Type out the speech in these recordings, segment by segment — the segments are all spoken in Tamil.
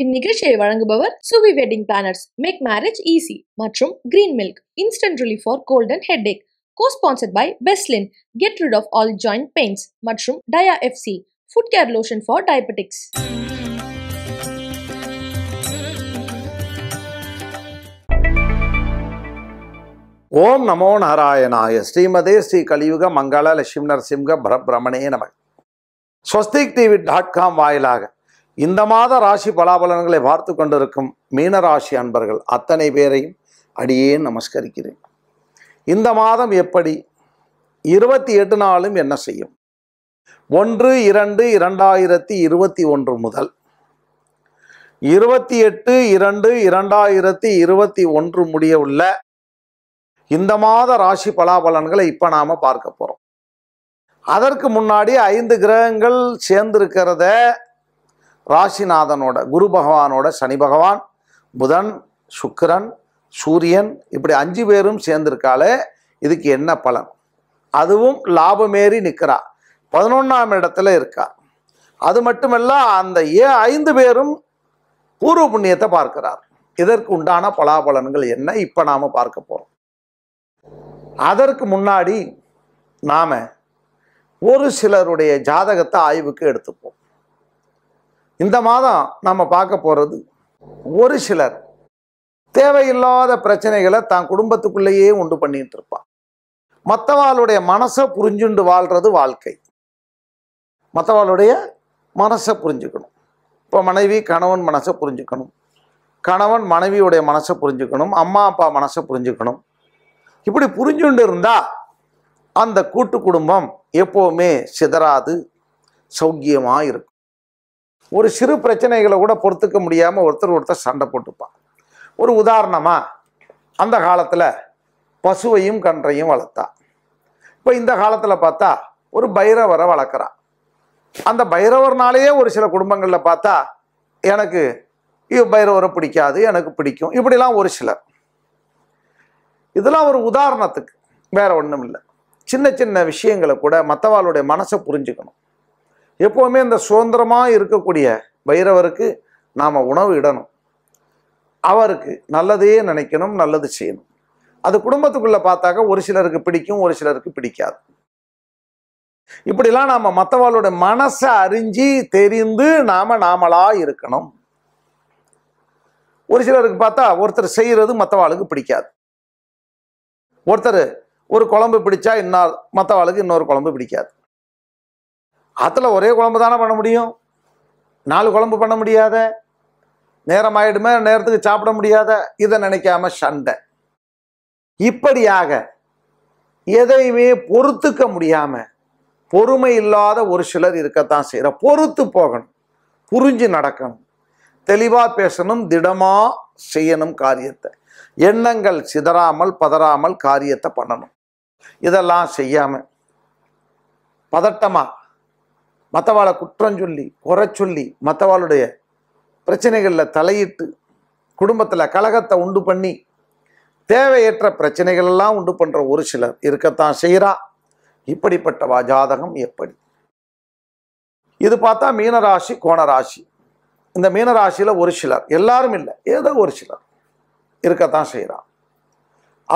இந்நிகழ்ச்சியை வழங்குபவர் சுவி wedding planners make marriage easy மற்றும் green milk instant relief for golden headache cosponsored by பெஸ்லின் get rid of all joint pains மற்றும் Dia FC foot care lotion for diabetics ஓம் நமோ நாராயணாய ஸ்ரீமதே ஸ்ரீ கலியுக மங்கள லட்சுமி நரசிம்க பிரமணே நம ஸ்வஸ்திக் டிவி டாட் காம் வாயிலாக இந்த மாத ராசி பலாபலன்களை பார்த்து கொண்டிருக்கும் மீனராசி அன்பர்கள் அத்தனை பேரையும் அடியே நமஸ்கரிக்கிறேன் இந்த மாதம் எப்படி இருபத்தி எட்டு நாளும் என்ன செய்யும் ஒன்று இரண்டு இரண்டாயிரத்தி இருபத்தி ஒன்று முதல் இருபத்தி எட்டு இரண்டு இரண்டாயிரத்தி இருபத்தி ஒன்று முடிய உள்ள இந்த மாத ராசி பலாபலன்களை இப்போ நாம் பார்க்க போகிறோம் அதற்கு முன்னாடி ஐந்து கிரகங்கள் சேர்ந்திருக்கிறத ராசிநாதனோட குரு பகவானோட சனி பகவான் புதன் சுக்கரன் சூரியன் இப்படி அஞ்சு பேரும் சேர்ந்திருக்காலே இதுக்கு என்ன பலன் அதுவும் லாபமேறி நிற்கிறா பதினொன்றாம் இடத்துல இருக்கா அது மட்டுமல்ல அந்த ஏ ஐந்து பேரும் பூர்வ புண்ணியத்தை பார்க்கிறார் இதற்கு உண்டான பலாபலன்கள் என்ன இப்போ நாம் பார்க்க போகிறோம் அதற்கு முன்னாடி நாம் ஒரு சிலருடைய ஜாதகத்தை ஆய்வுக்கு எடுத்துப்போம் இந்த மாதம் நாம் பார்க்க போகிறது ஒரு சிலர் தேவையில்லாத பிரச்சனைகளை தான் குடும்பத்துக்குள்ளேயே உண்டு பண்ணிட்டு இருப்பான் மற்றவாளுடைய மனசை புரிஞ்சுண்டு வாழ்கிறது வாழ்க்கை மற்றவாளுடைய மனசை புரிஞ்சுக்கணும் இப்போ மனைவி கணவன் மனசை புரிஞ்சுக்கணும் கணவன் மனைவியுடைய மனசை புரிஞ்சுக்கணும் அம்மா அப்பா மனசை புரிஞ்சுக்கணும் இப்படி புரிஞ்சுண்டு இருந்தால் அந்த கூட்டு குடும்பம் எப்போவுமே சிதறாது சௌக்கியமாக இருக்கும் ஒரு சிறு பிரச்சனைகளை கூட பொறுத்துக்க முடியாமல் ஒருத்தர் ஒருத்தர் சண்டை போட்டுப்பான் ஒரு உதாரணமாக அந்த காலத்தில் பசுவையும் கன்றையும் வளர்த்தா இப்போ இந்த காலத்தில் பார்த்தா ஒரு பைரவரை வளர்க்குறான் அந்த பைரவர்னாலேயே ஒரு சில குடும்பங்களில் பார்த்தா எனக்கு பைரவரை பிடிக்காது எனக்கு பிடிக்கும் இப்படிலாம் ஒரு சிலர் இதெல்லாம் ஒரு உதாரணத்துக்கு வேற ஒன்றும் இல்லை சின்ன சின்ன விஷயங்களை கூட மற்றவாளுடைய மனசை புரிஞ்சுக்கணும் எப்போவுமே இந்த சுதந்திரமாக இருக்கக்கூடிய பைரவருக்கு நாம் உணவு இடணும் அவருக்கு நல்லதையே நினைக்கணும் நல்லது செய்யணும் அது குடும்பத்துக்குள்ளே பார்த்தாக்க ஒரு சிலருக்கு பிடிக்கும் ஒரு சிலருக்கு பிடிக்காது இப்படிலாம் நாம் மற்றவாளோட மனசை அறிஞ்சு தெரிந்து நாம் நாமளாக இருக்கணும் ஒரு சிலருக்கு பார்த்தா ஒருத்தர் செய்கிறது மற்றவாளுக்கு பிடிக்காது ஒருத்தர் ஒரு குழம்பு பிடிச்சா இன்னொரு மற்றவாளுக்கு இன்னொரு குழம்பு பிடிக்காது அதில் ஒரே குழம்பு தானே பண்ண முடியும் நாலு குழம்பு பண்ண முடியாத நேரம் ஆகிடுமே நேரத்துக்கு சாப்பிட முடியாத இதை நினைக்காம சண்டை இப்படியாக எதையுமே பொறுத்துக்க முடியாமல் பொறுமை இல்லாத ஒரு சிலர் இருக்கத்தான் செய்கிற பொறுத்து போகணும் புரிஞ்சு நடக்கணும் தெளிவாக பேசணும் திடமாக செய்யணும் காரியத்தை எண்ணங்கள் சிதறாமல் பதறாமல் காரியத்தை பண்ணணும் இதெல்லாம் செய்யாமல் பதட்டமாக மற்றவாளை குற்றம் சொல்லி குறை சொல்லி மற்றவாளுடைய பிரச்சனைகளில் தலையிட்டு குடும்பத்தில் கலகத்தை உண்டு பண்ணி தேவையற்ற பிரச்சனைகள் எல்லாம் உண்டு பண்ணுற ஒரு சிலர் இருக்கத்தான் செய்கிறா இப்படிப்பட்ட ஜாதகம் எப்படி இது பார்த்தா மீனராசி கோணராசி இந்த மீனராசியில் ஒரு சிலர் எல்லாரும் இல்லை ஏதோ ஒரு சிலர் இருக்கத்தான் செய்கிறான்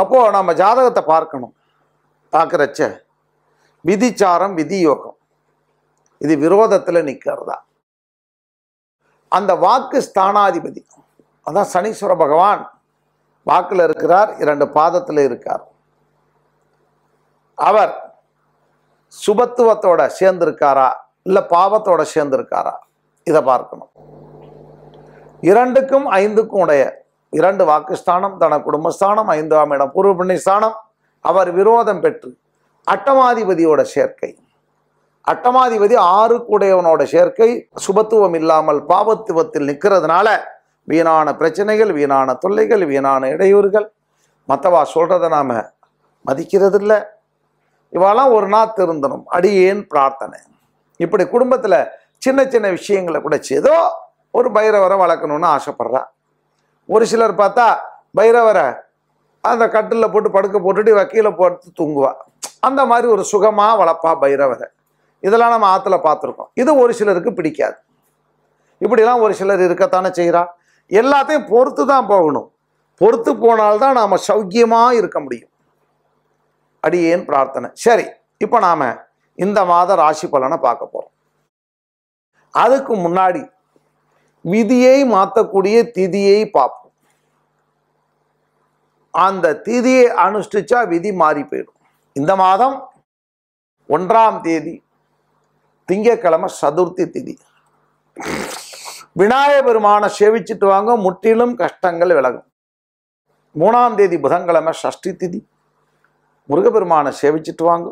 அப்போது நம்ம ஜாதகத்தை பார்க்கணும் பார்க்குறச்ச விதிச்சாரம் விதி யோகம் இது விரோதத்தில் நிற்கிறதா அந்த வாக்கு ஸ்தானாதிபதி அதான் சனீஸ்வர பகவான் வாக்கில் இருக்கிறார் இரண்டு பாதத்தில் இருக்கார் அவர் சுபத்துவத்தோட சேர்ந்திருக்காரா இல்லை பாவத்தோட சேர்ந்திருக்காரா இதை பார்க்கணும் இரண்டுக்கும் ஐந்துக்கும் உடைய இரண்டு வாக்குஸ்தானம் தன குடும்பஸ்தானம் ஐந்தாம் இடம் பூர்வ புண்ணிய ஸ்தானம் அவர் விரோதம் பெற்று அட்டமாதிபதியோட சேர்க்கை அட்டமாதிபதி ஆறு கூடையவனோட சேர்க்கை சுபத்துவம் இல்லாமல் பாவத்துவத்தில் நிற்கிறதுனால வீணான பிரச்சனைகள் வீணான தொல்லைகள் வீணான இடையூறுகள் மற்றவா சொல்கிறத நாம் மதிக்கிறது இல்லை இவெல்லாம் ஒரு நாள் திருந்தணும் அடியேன் பிரார்த்தனை இப்படி குடும்பத்தில் சின்ன சின்ன விஷயங்களை கூட ஏதோ ஒரு பைரவரை வளர்க்கணும்னு ஆசைப்பட்றா ஒரு சிலர் பார்த்தா பைரவரை அந்த கட்டில் போட்டு படுக்க போட்டுட்டு வக்கீலை போட்டு தூங்குவா அந்த மாதிரி ஒரு சுகமாக வளர்ப்பா பைரவரை இதெல்லாம் நம்ம ஆற்றுல பார்த்துருக்கோம் இது ஒரு சிலருக்கு பிடிக்காது இப்படிலாம் ஒரு சிலர் இருக்கத்தானே செய்கிறா எல்லாத்தையும் பொறுத்து தான் போகணும் பொறுத்து போனால்தான் நாம் சௌக்கியமாக இருக்க முடியும் அடியேன் பிரார்த்தனை சரி இப்போ நாம் இந்த மாத ராசி பலனை பார்க்க போகிறோம் அதுக்கு முன்னாடி விதியை மாற்றக்கூடிய திதியை பார்ப்போம் அந்த திதியை அனுஷ்டிச்சா விதி மாறி போயிடும் இந்த மாதம் ஒன்றாம் தேதி திங்கக்கிழமை சதுர்த்தி திதி விநாயக பெருமானை சேவிச்சுட்டு வாங்க முற்றிலும் கஷ்டங்கள் விலகும் மூணாம் தேதி புதன்கிழமை ஷஷ்டி திதி முருகப்பெருமானை சேவிச்சுட்டு வாங்க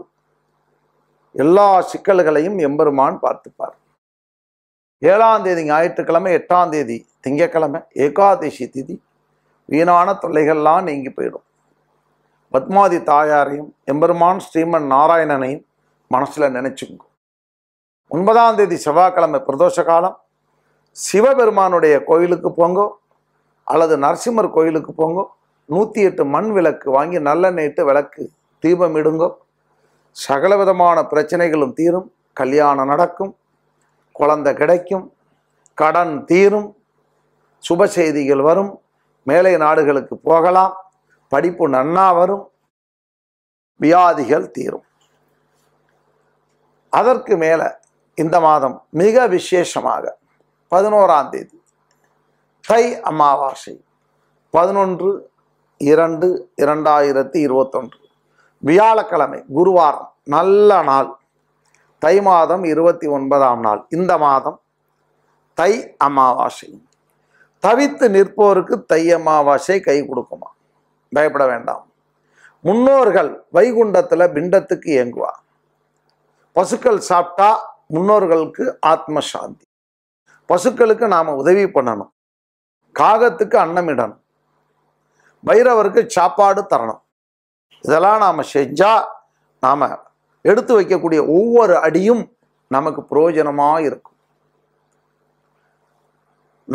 எல்லா சிக்கல்களையும் எம்பெருமான் பார்த்துப்பார் ஏழாம் தேதி ஞாயிற்றுக்கிழமை எட்டாம் தேதி திங்கக்கிழமை ஏகாதசி திதி வீணான தொல்லைகள்லாம் நீங்கி போயிடும் பத்மாதி தாயாரையும் எம்பெருமான் ஸ்ரீமன் நாராயணனையும் மனசில் நினச்சிங்க ஒன்பதாம் தேதி செவ்வாய்க்கிழமை பிரதோஷ காலம் சிவபெருமானுடைய கோயிலுக்கு போங்கோ அல்லது நரசிம்மர் கோயிலுக்கு போங்கோ நூற்றி எட்டு மண் விளக்கு வாங்கி நல்ல நேட்டு விளக்கு தீபம் இடுங்கோ சகல விதமான பிரச்சனைகளும் தீரும் கல்யாணம் நடக்கும் குழந்தை கிடைக்கும் கடன் தீரும் சுப செய்திகள் வரும் மேலை நாடுகளுக்கு போகலாம் படிப்பு நன்னா வரும் வியாதிகள் தீரும் அதற்கு மேலே இந்த மாதம் மிக விசேஷமாக பதினோராம் தேதி தை அமாவாசை பதினொன்று இரண்டு இரண்டாயிரத்தி இருபத்தொன்று வியாழக்கிழமை குருவாரம் நல்ல நாள் தை மாதம் இருபத்தி ஒன்பதாம் நாள் இந்த மாதம் தை அமாவாசை தவித்து நிற்போருக்கு தை அமாவாசை கை கொடுக்குமா பயப்பட வேண்டாம் முன்னோர்கள் வைகுண்டத்தில் பிண்டத்துக்கு இயங்குவார் பசுக்கள் சாப்பிட்டா முன்னோர்களுக்கு ஆத்ம சாந்தி பசுக்களுக்கு நாம் உதவி பண்ணணும் காகத்துக்கு அன்னமிடணும் பைரவருக்கு சாப்பாடு தரணும் இதெல்லாம் நாம் செஞ்சால் நாம் எடுத்து வைக்கக்கூடிய ஒவ்வொரு அடியும் நமக்கு பிரயோஜனமாக இருக்கும்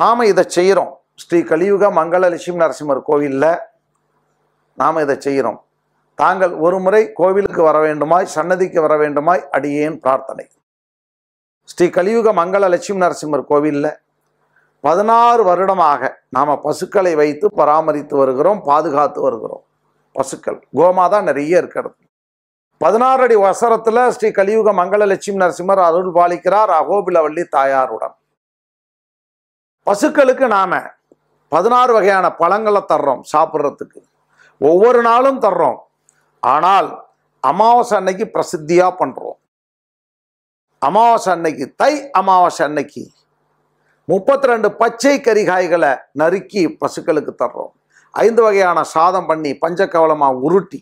நாம் இதை செய்கிறோம் ஸ்ரீ கலியுக மங்கள லட்சுமி நரசிம்மர் கோவிலில் நாம் இதை செய்கிறோம் தாங்கள் ஒரு முறை கோவிலுக்கு வர வேண்டுமாய் சன்னதிக்கு வர வேண்டுமாய் அடியேன் பிரார்த்தனை ஸ்ரீ கலியுக மங்கள லட்சுமி நரசிம்மர் கோவிலில் பதினாறு வருடமாக நாம் பசுக்களை வைத்து பராமரித்து வருகிறோம் பாதுகாத்து வருகிறோம் பசுக்கள் கோமாதான் நிறைய இருக்கிறது பதினாறு அடி வசரத்தில் ஸ்ரீ கலியுக மங்கள லட்சுமி நரசிம்மர் அருள் பாலிக்கிறார் அகோபிலவள்ளி தாயாருடன் பசுக்களுக்கு நாம் பதினாறு வகையான பழங்களை தர்றோம் சாப்பிட்றதுக்கு ஒவ்வொரு நாளும் தர்றோம் ஆனால் அமாவாசை அன்னைக்கு பிரசித்தியாக பண்ணுறோம் அமாவாசை அன்னைக்கு தை அமாவாசை அன்னைக்கு முப்பத்தி ரெண்டு பச்சை கறிகாய்களை நறுக்கி பசுக்களுக்கு தர்றோம் ஐந்து வகையான சாதம் பண்ணி பஞ்சக்கவலமாக உருட்டி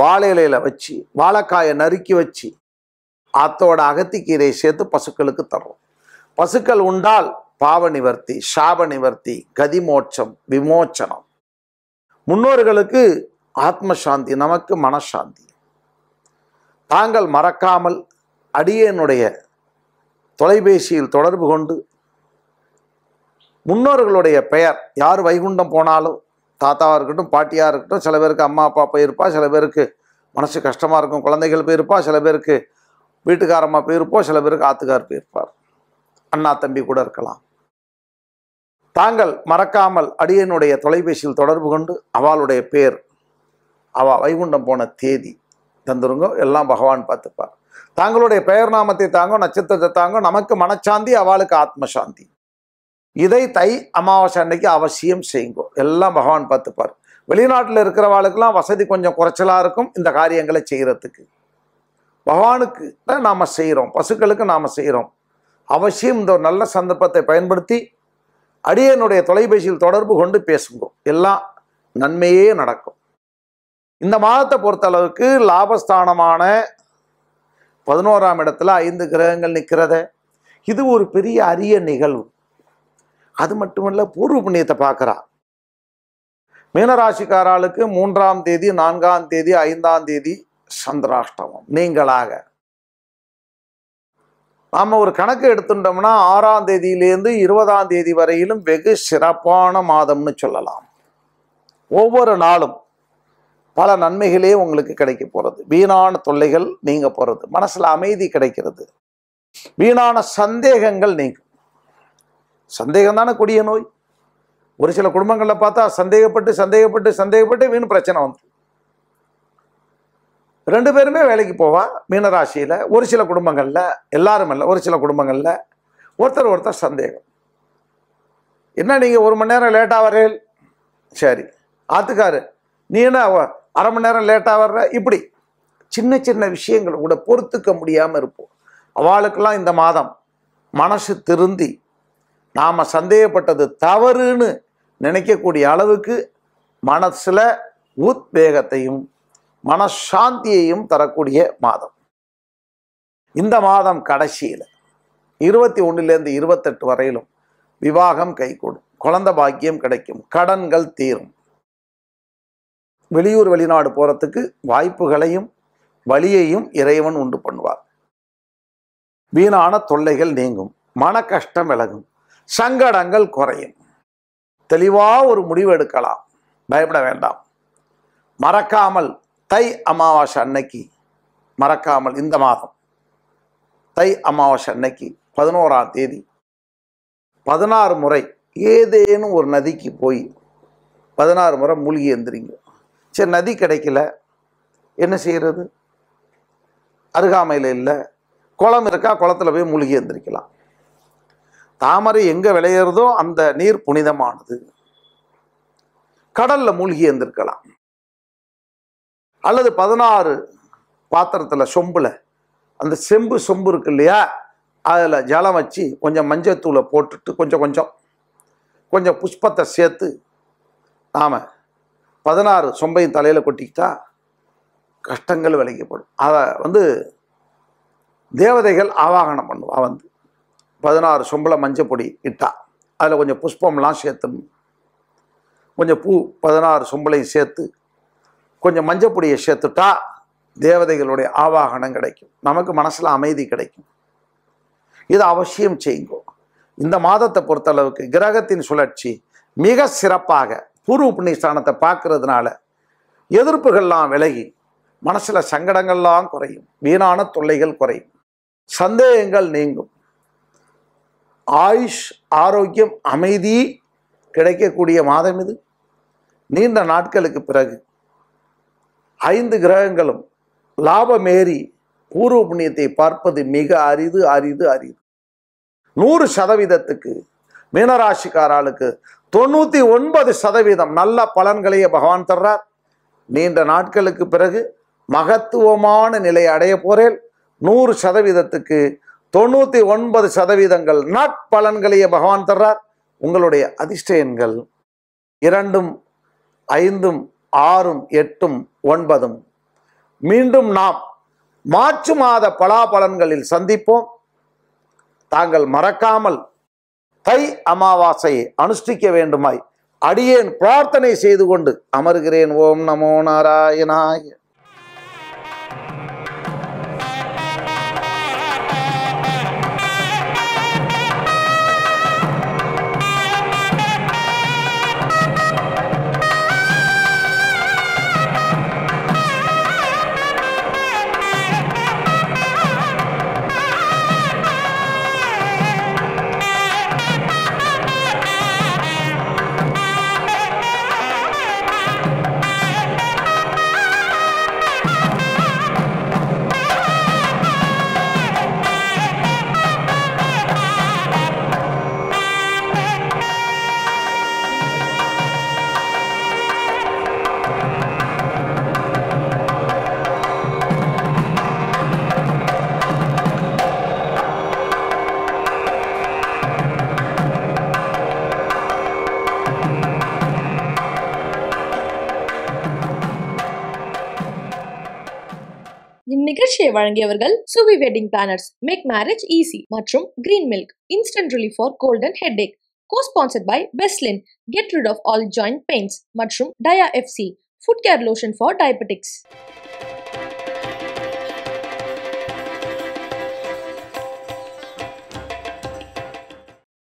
வாழை வச்சு வாழைக்காயை நறுக்கி வச்சு அத்தோட அகத்திக்கீரை சேர்த்து பசுக்களுக்கு தர்றோம் பசுக்கள் உண்டால் பாவ நிவர்த்தி சாப நிவர்த்தி கதிமோட்சம் விமோச்சனம் முன்னோர்களுக்கு ஆத்மசாந்தி நமக்கு மனசாந்தி தாங்கள் மறக்காமல் அடியனுடைய தொலைபேசியில் தொடர்பு கொண்டு முன்னோர்களுடைய பெயர் யார் வைகுண்டம் போனாலும் தாத்தாவாக இருக்கட்டும் பாட்டியாக இருக்கட்டும் சில பேருக்கு அம்மா அப்பா போயிருப்பா சில பேருக்கு மனசு கஷ்டமாக இருக்கும் குழந்தைகள் போயிருப்பா சில பேருக்கு வீட்டுக்காரம்மா போயிருப்போம் சில பேருக்கு ஆத்துக்கார் போயிருப்பார் அண்ணா தம்பி கூட இருக்கலாம் தாங்கள் மறக்காமல் அடியனுடைய தொலைபேசியில் தொடர்பு கொண்டு அவளுடைய பேர் அவ வைகுண்டம் போன தேதி தந்துருங்க எல்லாம் பகவான் பார்த்துப்பார் தாங்களுடைய பெயர் நாமத்தை தாங்கும் நட்சத்திரத்தை தாங்கும் நமக்கு மனச்சாந்தி அவளுக்கு ஆத்மசாந்தி இதை தை அமாவாசை அன்னைக்கு அவசியம் செய்யுங்கோ எல்லாம் பகவான் பார்த்துப்பார் வெளிநாட்டில் இருக்கிறவாளுக்கெல்லாம் வசதி கொஞ்சம் குறைச்சலாக இருக்கும் இந்த காரியங்களை செய்கிறதுக்கு பகவானுக்கு தான் நாம் செய்கிறோம் பசுக்களுக்கு நாம் செய்கிறோம் அவசியம் இந்த ஒரு நல்ல சந்தர்ப்பத்தை பயன்படுத்தி அடியனுடைய தொலைபேசியில் தொடர்பு கொண்டு பேசுங்கோ எல்லாம் நன்மையே நடக்கும் இந்த மாதத்தை பொறுத்த அளவுக்கு லாபஸ்தானமான பதினோராம் இடத்துல ஐந்து கிரகங்கள் நிற்கிறத இது ஒரு பெரிய அரிய நிகழ்வு அது மட்டுமல்ல பூர்வ புண்ணியத்தை பார்க்குறா மீனராசிக்காராளுக்கு மூன்றாம் தேதி நான்காம் தேதி ஐந்தாம் தேதி சந்திராஷ்டமம் நீங்களாக நாம் ஒரு கணக்கு எடுத்துட்டோம்னா ஆறாம் தேதியிலேருந்து இருபதாம் தேதி வரையிலும் வெகு சிறப்பான மாதம்னு சொல்லலாம் ஒவ்வொரு நாளும் பல நன்மைகளே உங்களுக்கு கிடைக்க போகிறது வீணான தொல்லைகள் நீங்க போகிறது மனசில் அமைதி கிடைக்கிறது வீணான சந்தேகங்கள் நீங்கும் சந்தேகம் தானே கொடிய நோய் ஒரு சில குடும்பங்களில் பார்த்தா சந்தேகப்பட்டு சந்தேகப்பட்டு சந்தேகப்பட்டு வீண் பிரச்சனை வந்து ரெண்டு பேருமே வேலைக்கு போவா மீனராசியில் ஒரு சில குடும்பங்களில் எல்லாரும் இல்லை ஒரு சில குடும்பங்களில் ஒருத்தர் ஒருத்தர் சந்தேகம் என்ன நீங்கள் ஒரு மணி நேரம் லேட்டாக வரேன் சரி ஆத்துக்காரு நீ என்ன அரை மணி நேரம் லேட்டாக வர்ற இப்படி சின்ன சின்ன விஷயங்களை கூட பொறுத்துக்க முடியாமல் இருப்போம் அவளுக்கெல்லாம் இந்த மாதம் மனசு திருந்தி நாம் சந்தேகப்பட்டது தவறுன்னு நினைக்கக்கூடிய அளவுக்கு மனசில் உத்வேகத்தையும் மனசாந்தியையும் தரக்கூடிய மாதம் இந்த மாதம் கடைசியில் இருபத்தி ஒன்றுலேருந்து இருபத்தெட்டு வரையிலும் விவாகம் கைகூடும் குழந்த பாக்கியம் கிடைக்கும் கடன்கள் தீரும் வெளியூர் வெளிநாடு போகிறதுக்கு வாய்ப்புகளையும் வழியையும் இறைவன் உண்டு பண்ணுவார் வீணான தொல்லைகள் நீங்கும் மன கஷ்டம் விலகும் சங்கடங்கள் குறையும் தெளிவாக ஒரு முடிவு எடுக்கலாம் பயப்பட வேண்டாம் மறக்காமல் தை அமாவாசை அன்னைக்கு மறக்காமல் இந்த மாதம் தை அமாவாசை அன்னைக்கு பதினோராம் தேதி பதினாறு முறை ஏதேனும் ஒரு நதிக்கு போய் பதினாறு முறை மூழ்கி எந்திரிங்க சரி நதி கிடைக்கல என்ன செய்கிறது அருகாமையில் இல்லை குளம் இருக்கா குளத்தில் போய் மூழ்கி எழுந்திருக்கலாம் தாமரை எங்கே விளையிறதோ அந்த நீர் புனிதமானது கடலில் மூழ்கி எழுந்திருக்கலாம் அல்லது பதினாறு பாத்திரத்தில் சொம்பில் அந்த செம்பு சொம்பு இருக்கு இல்லையா அதில் ஜலம் வச்சு கொஞ்சம் மஞ்சத்தூளை போட்டுட்டு கொஞ்சம் கொஞ்சம் கொஞ்சம் புஷ்பத்தை சேர்த்து நாம் பதினாறு சொம்பையும் தலையில் கொட்டிக்கிட்டா கஷ்டங்கள் விளைக்கப்படும் அதை வந்து தேவதைகள் ஆவாகனம் பண்ணுவா வந்து பதினாறு சொம்பளை மஞ்சள் பொடி இட்டா அதில் கொஞ்சம் புஷ்பம்லாம் சேர்த்து கொஞ்சம் பூ பதினாறு சொம்பளையும் சேர்த்து கொஞ்சம் மஞ்சள் பொடியை சேர்த்துட்டா தேவதைகளுடைய ஆவாகனம் கிடைக்கும் நமக்கு மனசில் அமைதி கிடைக்கும் இது அவசியம் செய்யுங்கோ இந்த மாதத்தை பொறுத்தளவுக்கு கிரகத்தின் சுழற்சி மிக சிறப்பாக பூர்வ புண்ணியஸ்தானத்தை பார்க்கறதுனால எதிர்ப்புகள்லாம் விலகி மனசில் சங்கடங்கள்லாம் குறையும் வீணான தொல்லைகள் குறையும் சந்தேகங்கள் நீங்கும் ஆயுஷ் ஆரோக்கியம் அமைதி கிடைக்கக்கூடிய மாதம் இது நீண்ட நாட்களுக்கு பிறகு ஐந்து கிரகங்களும் லாபமேறி பூர்வ புண்ணியத்தை பார்ப்பது மிக அரிது அரிது அரிது நூறு சதவீதத்துக்கு மீனராசிக்காராளுக்கு தொண்ணூற்றி ஒன்பது சதவீதம் நல்ல பலன்களையே பகவான் தர்றார் நீண்ட நாட்களுக்கு பிறகு மகத்துவமான நிலை அடைய போறேன் நூறு சதவீதத்துக்கு தொண்ணூற்றி ஒன்பது சதவீதங்கள் நாட்பலன்களையே பகவான் தர்றார் உங்களுடைய அதிர்ஷ்டயன்கள் இரண்டும் ஐந்தும் ஆறும் எட்டும் ஒன்பதும் மீண்டும் நாம் மார்ச் மாத பலாபலன்களில் சந்திப்போம் தாங்கள் மறக்காமல் தை அமாவாசையை அனுஷ்டிக்க வேண்டுமாய் அடியேன் பிரார்த்தனை செய்து கொண்டு அமர்கிறேன் ஓம் நமோ நாராயணாய இந்நிகழ்ச்சியை வழங்கியவர்கள் சுவி wedding planners make marriage easy மற்றும் green milk instant relief for golden headache cosponsored by பெஸ்லின் get rid of all joint pains மற்றும் Dia FC foot care lotion for diabetics